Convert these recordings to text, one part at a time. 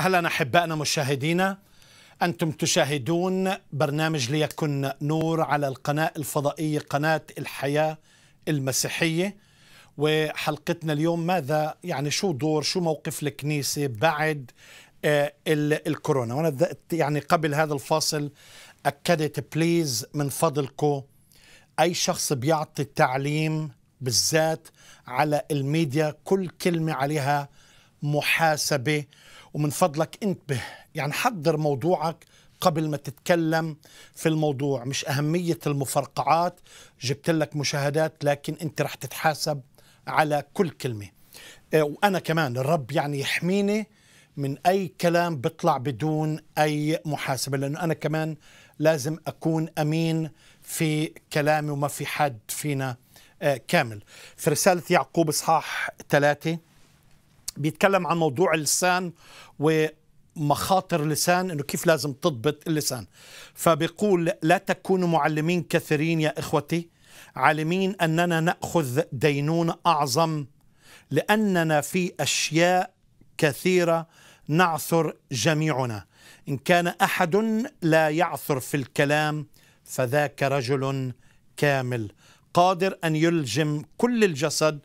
اهلا احبائنا مشاهدينا انتم تشاهدون برنامج ليكن نور على القناه الفضائيه قناه الحياه المسيحيه وحلقتنا اليوم ماذا يعني شو دور شو موقف الكنيسه بعد آه، الكورونا وانا يعني قبل هذا الفاصل اكدت بليز من فضلكم اي شخص بيعطي تعليم بالذات على الميديا كل كلمه عليها محاسبه ومن فضلك انتبه يعني حضر موضوعك قبل ما تتكلم في الموضوع مش أهمية المفرقعات جبت لك مشاهدات لكن أنت رح تتحاسب على كل كلمة آه، وأنا كمان الرب يعني يحميني من أي كلام بيطلع بدون أي محاسبة لأنه أنا كمان لازم أكون أمين في كلامي وما في حد فينا آه، كامل في رسالة يعقوب إصحاح ثلاثة بيتكلم عن موضوع اللسان ومخاطر اللسان انه كيف لازم تضبط اللسان فبيقول لا تكونوا معلمين كثيرين يا اخوتي عالمين اننا ناخذ دينونه اعظم لاننا في اشياء كثيره نعثر جميعنا ان كان احد لا يعثر في الكلام فذاك رجل كامل قادر ان يلجم كل الجسد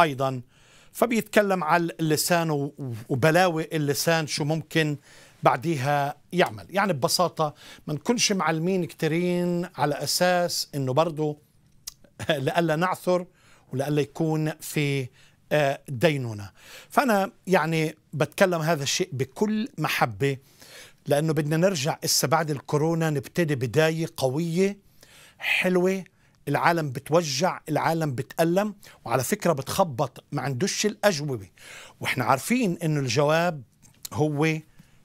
ايضا فبيتكلم على اللسان وبلاوي اللسان شو ممكن بعديها يعمل يعني ببساطة ما نكونش معلمين كتيرين على أساس أنه برضو لألا نعثر ولألا يكون في آه، دينونة فأنا يعني بتكلم هذا الشيء بكل محبة لأنه بدنا نرجع إسا بعد الكورونا نبتدي بداية قوية حلوة العالم بتوجع العالم بتألم وعلى فكرة بتخبط ما عندوش الأجوبة وإحنا عارفين إنه الجواب هو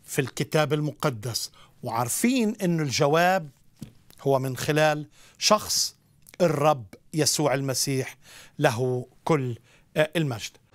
في الكتاب المقدس وعارفين إنه الجواب هو من خلال شخص الرب يسوع المسيح له كل آه، المجد